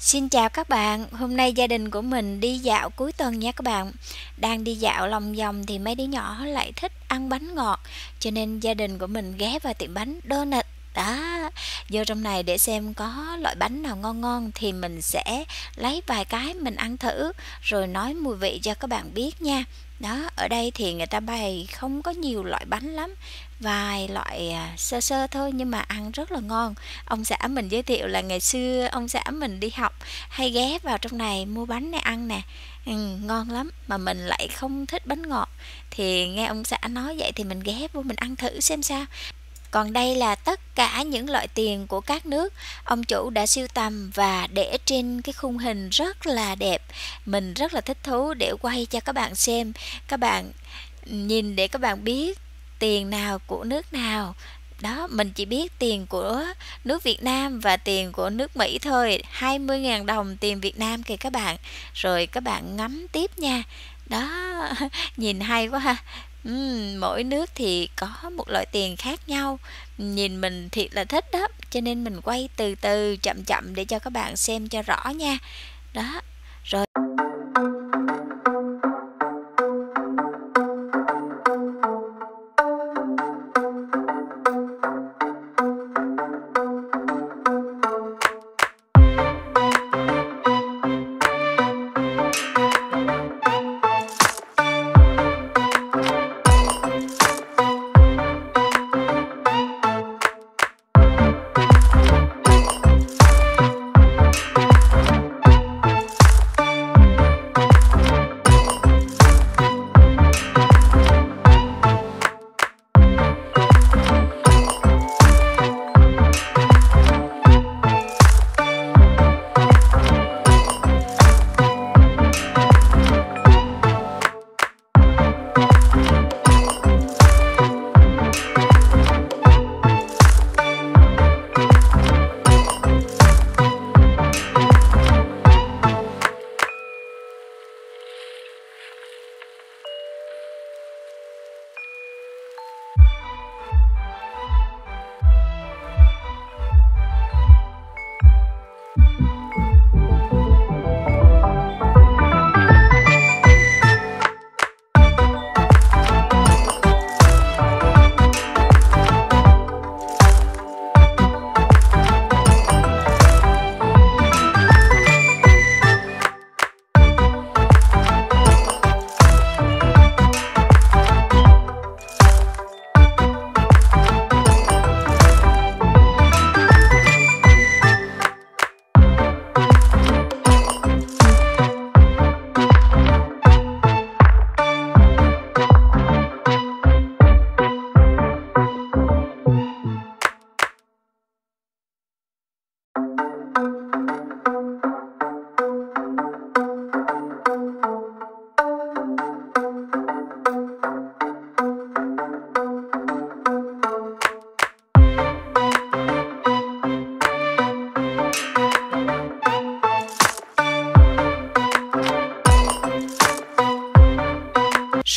Xin chào các bạn, hôm nay gia đình của mình đi dạo cuối tuần nha các bạn Đang đi dạo lòng vòng thì mấy đứa nhỏ lại thích ăn bánh ngọt Cho nên gia đình của mình ghé vào tiệm bánh Donut đó vô trong này để xem có loại bánh nào ngon ngon thì mình sẽ lấy vài cái mình ăn thử rồi nói mùi vị cho các bạn biết nha đó ở đây thì người ta bày không có nhiều loại bánh lắm vài loại à, sơ sơ thôi nhưng mà ăn rất là ngon ông xã mình giới thiệu là ngày xưa ông xã mình đi học hay ghé vào trong này mua bánh này ăn nè ừ, ngon lắm mà mình lại không thích bánh ngọt thì nghe ông xã nói vậy thì mình ghé vô mình ăn thử xem sao còn đây là tất cả những loại tiền của các nước ông chủ đã siêu tầm và để trên cái khung hình rất là đẹp. Mình rất là thích thú để quay cho các bạn xem. Các bạn nhìn để các bạn biết tiền nào của nước nào đó mình chỉ biết tiền của nước Việt Nam và tiền của nước Mỹ thôi 20.000 đồng tiền Việt Nam kìa các bạn rồi các bạn ngắm tiếp nha đó nhìn hay quá ha Ừm, mỗi nước thì có một loại tiền khác nhau. Nhìn mình thiệt là thích đó, cho nên mình quay từ từ chậm chậm để cho các bạn xem cho rõ nha. Đó. Rồi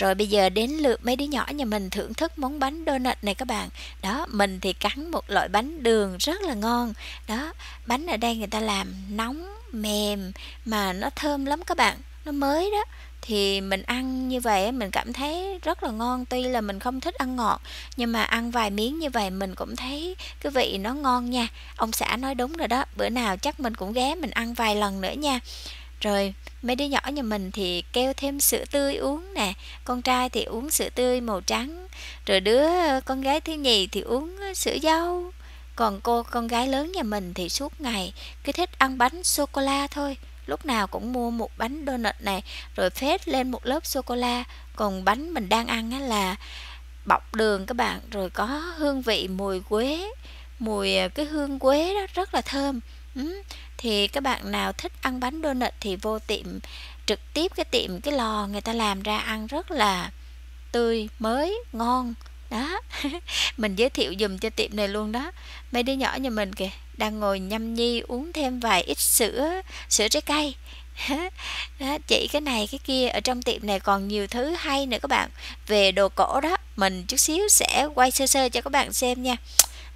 Rồi bây giờ đến lượt mấy đứa nhỏ nhà mình thưởng thức món bánh donut này các bạn. Đó, mình thì cắn một loại bánh đường rất là ngon. Đó, bánh ở đây người ta làm nóng, mềm mà nó thơm lắm các bạn. Nó mới đó thì mình ăn như vậy mình cảm thấy rất là ngon tuy là mình không thích ăn ngọt nhưng mà ăn vài miếng như vậy mình cũng thấy cái vị nó ngon nha ông xã nói đúng rồi đó bữa nào chắc mình cũng ghé mình ăn vài lần nữa nha rồi mấy đứa nhỏ nhà mình thì kêu thêm sữa tươi uống nè con trai thì uống sữa tươi màu trắng rồi đứa ờ, con gái thứ nhì thì uống ờ, sữa dâu còn cô con gái lớn nhà mình thì suốt ngày cứ thích ăn bánh sô cô la thôi lúc nào cũng mua một bánh donut này rồi phết lên một lớp sô cô la còn bánh mình đang ăn á là bọc đường các bạn rồi có hương vị mùi quế mùi ờ, cái hương quế đó rất là thơm thì các bạn nào thích ăn bánh donut thì vô tiệm trực tiếp cái tiệm cái lò người ta làm ra ăn rất là tươi mới ngon đó mình giới thiệu dùm cho tiệm này luôn đó mấy đứa nhỏ nhà mình kìa đang ngồi nhâm nhi uống thêm vài ít sữa sữa trái cây đó, chỉ cái này cái kia ở trong tiệm này còn nhiều thứ hay nữa các bạn về đồ cổ đó mình chút xíu sẽ quay sơ sơ cho các bạn xem nha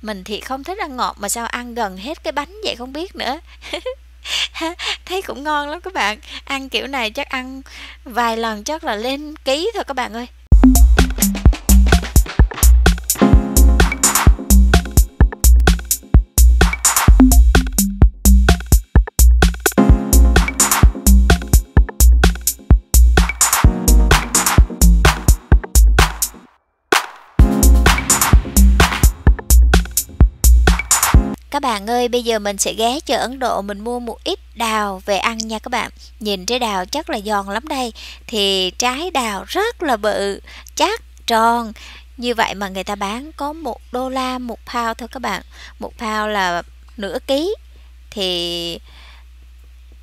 mình thì không thích ăn ngọt mà sao ăn gần hết cái bánh vậy không biết nữa Thấy cũng ngon lắm các bạn Ăn kiểu này chắc ăn vài lần chắc là lên ký thôi các bạn ơi Các bạn ơi, bây giờ mình sẽ ghé chợ Ấn Độ mình mua một ít đào về ăn nha các bạn. Nhìn trái đào chắc là giòn lắm đây. Thì trái đào rất là bự, chắc tròn. Như vậy mà người ta bán có một đô la một pound thôi các bạn. Một pound là nửa ký. Thì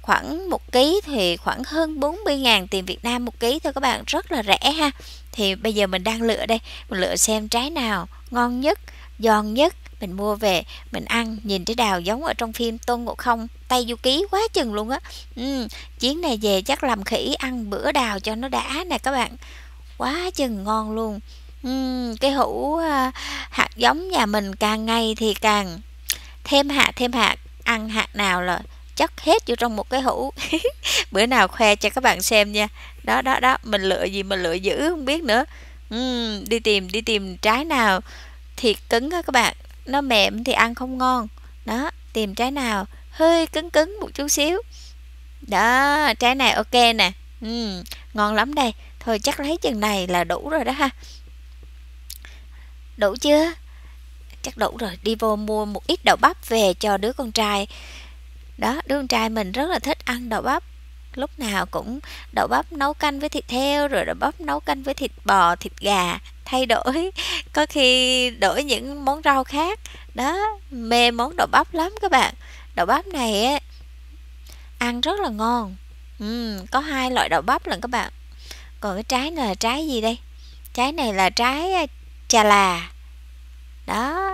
khoảng một ký thì khoảng hơn 40.000 tiền Việt Nam một ký thôi các bạn rất là rẻ ha thì bây giờ mình đang lựa đây mình lựa xem trái nào ngon nhất giòn nhất mình mua về mình ăn nhìn trái đào giống ở trong phim tôn ngộ không tay du ký quá chừng luôn á ừ, chuyến này về chắc làm khỉ ăn bữa đào cho nó đã nè các bạn quá chừng ngon luôn ừ, cái hũ à, hạt giống nhà mình càng ngày thì càng thêm hạt thêm hạt ăn hạt nào là chất hết vô trong một cái hũ bữa nào khoe cho các bạn xem nha đó đó đó mình lựa gì mà lựa dữ không biết nữa ừ, đi tìm đi tìm trái nào thiệt cứng á các bạn nó mềm thì ăn không ngon đó tìm trái nào hơi cứng cứng một chút xíu đó trái này ok nè ừ, ngon lắm đây thôi chắc lấy chừng này là đủ rồi đó ha đủ chưa chắc đủ rồi đi vô mua một ít đậu bắp về cho đứa con trai đó đứa con trai mình rất là thích ăn đậu bắp lúc nào cũng đậu bắp nấu canh với thịt heo rồi đậu bắp nấu canh với thịt bò thịt gà thay đổi có khi đổi những món rau khác đó mê món đậu bắp lắm các bạn đậu bắp này ăn rất là ngon ừ, có hai loại đậu bắp lần các bạn còn cái trái này là trái gì đây trái này là trái trà là đó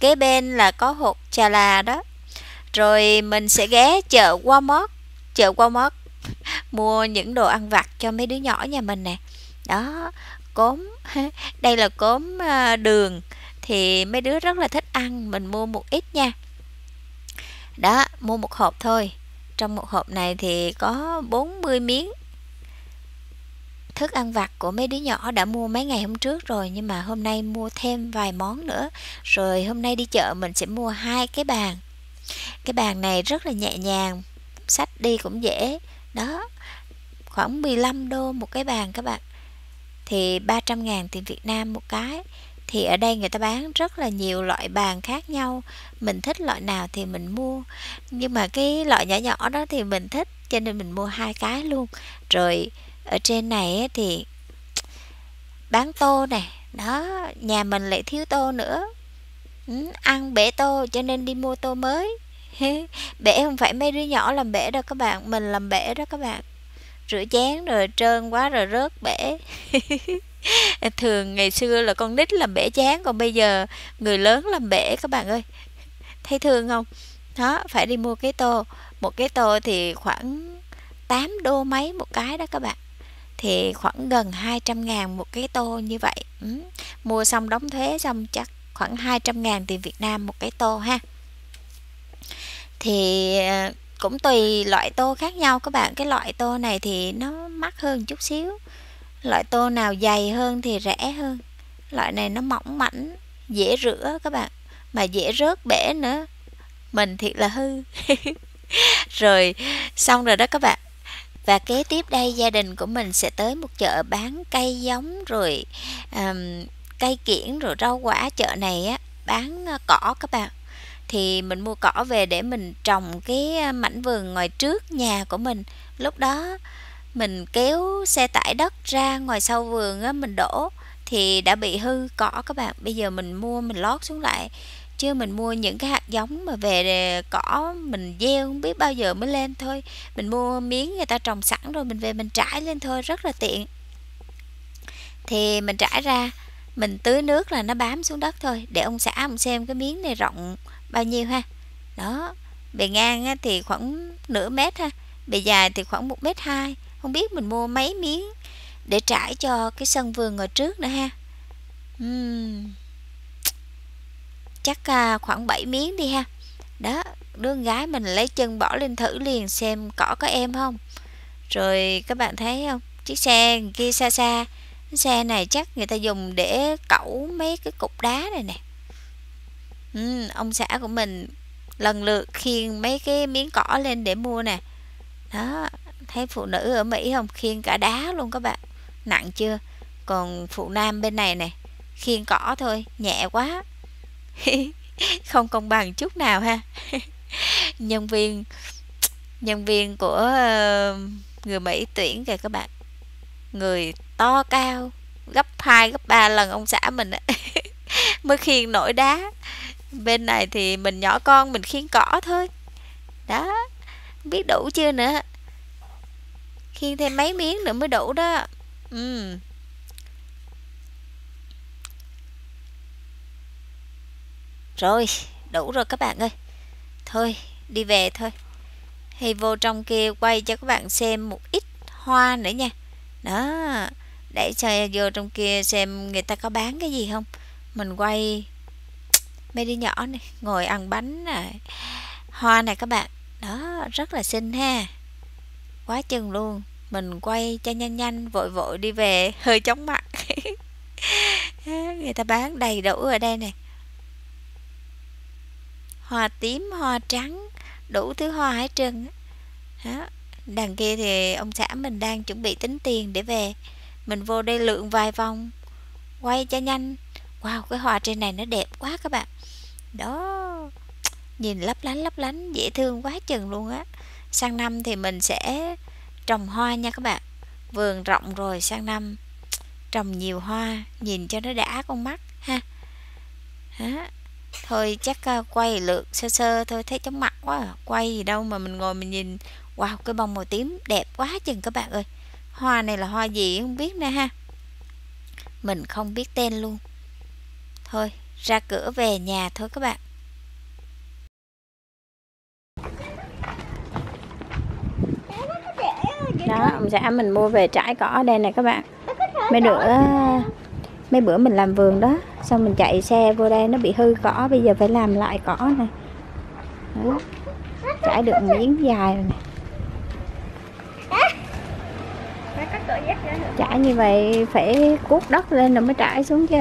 kế bên là có hột trà là đó rồi mình sẽ ghé chợ Walmart chợ Walmart mua những đồ ăn vặt cho mấy đứa nhỏ nhà mình nè đó cốm đây là cốm ờ, đường thì mấy đứa rất là thích ăn mình mua một ít nha đó mua một hộp thôi trong một hộp này thì có 40 miếng thức ăn vặt của mấy đứa nhỏ đã mua mấy ngày hôm trước rồi nhưng mà hôm nay mua thêm vài món nữa rồi hôm nay đi chợ mình sẽ mua hai cái bàn cái bàn này rất là nhẹ nhàng sách đi cũng dễ đó khoảng 15 đô một cái bàn các bạn thì 300 ngàn tiền Việt Nam một cái thì ở đây người ta bán rất là nhiều loại bàn khác nhau mình thích loại nào thì mình mua nhưng mà cái loại nhỏ nhỏ đó thì mình thích cho nên mình mua hai cái luôn rồi ở trên này thì bán tô này đó nhà mình lại thiếu tô nữa ừ, ăn bể tô cho nên đi mua tô mới bể không phải mấy đứa nhỏ làm bể đâu các bạn mình làm bể đó các bạn rửa chén rồi trơn quá rồi rớt bể thường ngày xưa là con nít làm bể chén còn bây giờ người lớn làm bể các bạn ơi thấy thương không đó phải đi mua cái tô một cái tô thì khoảng 8 đô mấy một cái đó các bạn thì khoảng gần 200 ngàn một cái tô như vậy ừ. mua xong đóng thuế xong chắc khoảng 200 ngàn tiền Việt Nam một cái tô ha thì à, cũng tùy loại tô khác nhau các bạn cái loại tô này thì nó mắc hơn chút xíu loại tô nào dày hơn thì rẻ hơn loại này nó mỏng mảnh dễ rửa các bạn mà dễ rớt bể nữa mình thiệt là hư rồi xong rồi đó các bạn và kế tiếp đây gia đình của mình sẽ tới một chợ bán cây giống rồi um, cây kiển rồi rau quả chợ này á bán ờ, cỏ các bạn thì mình mua cỏ về để mình trồng cái mảnh vườn ngoài trước nhà của mình lúc đó mình kéo xe tải đất ra ngoài sau vườn á, mình đổ thì đã bị hư cỏ các bạn bây giờ mình mua mình lót xuống lại chứ mình mua những cái hạt giống mà về cỏ mình gieo không biết bao giờ mới lên thôi mình mua miếng người ta trồng sẵn rồi mình về mình trải lên thôi rất là tiện thì mình trải ra mình tưới nước là nó bám xuống đất thôi để ông xã ông xem cái miếng này rộng bao nhiêu ha đó bề ngang thì khoảng nửa mét ha bề dài thì khoảng một mét hai không biết mình mua mấy miếng để trải cho cái sân vườn ở trước nữa ha uhm. chắc à, khoảng 7 miếng đi ha đó đứa con gái mình lấy chân bỏ lên thử liền xem cỏ có em không rồi các bạn thấy không chiếc xe kia xa xa xe này chắc người ta dùng để cẩu mấy cái cục đá này nè ừ, ông xã của mình lần lượt khiêng mấy cái miếng cỏ lên để mua nè đó thấy phụ nữ ở Mỹ không khiêng cả đá luôn các bạn nặng chưa còn phụ nam bên này nè khiêng cỏ thôi nhẹ quá không công bằng chút nào ha nhân viên nhân viên của ờ, người Mỹ tuyển kìa các bạn người to cao gấp hai gấp ba lần ông xã mình mới khiêng nổi đá bên này thì mình nhỏ con mình khiên cỏ thôi đó biết đủ chưa nữa khiên thêm mấy miếng nữa mới đủ đó ừ rồi đủ rồi các bạn ơi thôi đi về thôi hay vô trong kia quay cho các bạn xem một ít hoa nữa nha đó để cho vô trong kia xem người ta có bán cái gì không mình quay mini nhỏ này ngồi ăn bánh này hoa này các bạn đó rất là xinh ha quá chừng luôn mình quay cho nhanh nhanh vội vội đi về hơi chóng mặt người ta bán đầy đủ ở đây này hoa tím hoa trắng đủ thứ hoa hết trơn đó. đằng kia thì ông xã mình đang chuẩn bị tính tiền để về mình vô đây lượn vài vòng quay cho nhanh wow cái hoa trên này nó đẹp quá các bạn đó nhìn lấp lánh lấp lánh dễ thương quá chừng luôn á sang năm thì mình sẽ trồng hoa nha các bạn vườn rộng rồi sang năm trồng nhiều hoa nhìn cho nó đã con mắt ha Hả? thôi chắc ờ, quay lượt sơ sơ thôi thấy chóng mặt quá à. quay gì đâu mà mình ngồi mình nhìn wow cái bông màu tím đẹp quá chừng các bạn ơi hoa này là hoa gì không biết nè ha mình không biết tên luôn Thôi, ra cửa về nhà thôi các bạn. Đó, ông xã mình mua về trải cỏ đây này các bạn. Mấy bữa mấy bữa mình làm vườn đó, xong mình chạy xe vô đây nó bị hư cỏ, bây giờ phải làm lại cỏ này. Trải được miếng dài rồi này. Trải như vậy phải cuốc đất lên rồi mới trải xuống chứ.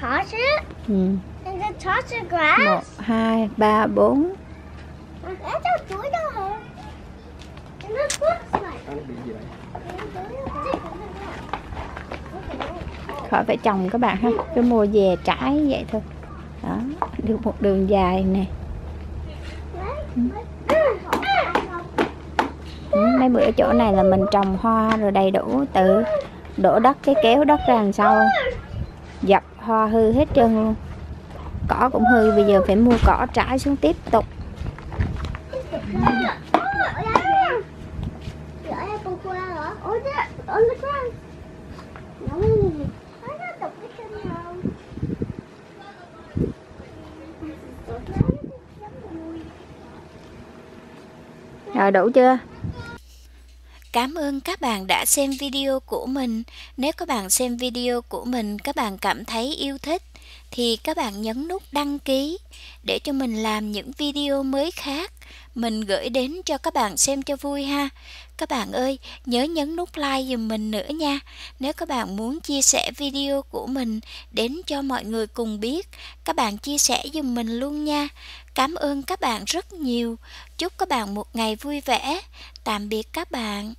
chart ừ. it? Hmm. And then chart the grass? Một, hai, ba, bốn. Cái đâu chuối đâu hả? Khỏi phải trồng các bạn ha. Cái mùa về trái vậy thôi. Đó, được một đường dài nè. Ừ. Ừ, mấy bữa chỗ này là mình trồng hoa rồi đầy đủ tự đổ đất cái kéo đất ra đằng sau hoa hư hết trơn luôn cỏ cũng hư bây giờ phải mua cỏ trái xuống tiếp tục rồi đủ chưa Cảm ơn các bạn đã xem video của mình. Nếu các bạn xem video của mình các bạn cảm thấy yêu thích thì các bạn nhấn nút đăng ký để cho mình làm những video mới khác mình gửi đến cho các bạn xem cho vui ha. Các bạn ơi, nhớ nhấn nút like giùm mình nữa nha. Nếu các bạn muốn chia sẻ video của mình đến cho mọi người cùng biết, các bạn chia sẻ giùm mình luôn nha. Cảm ơn các bạn rất nhiều. Chúc các bạn một ngày vui vẻ. Tạm biệt các bạn.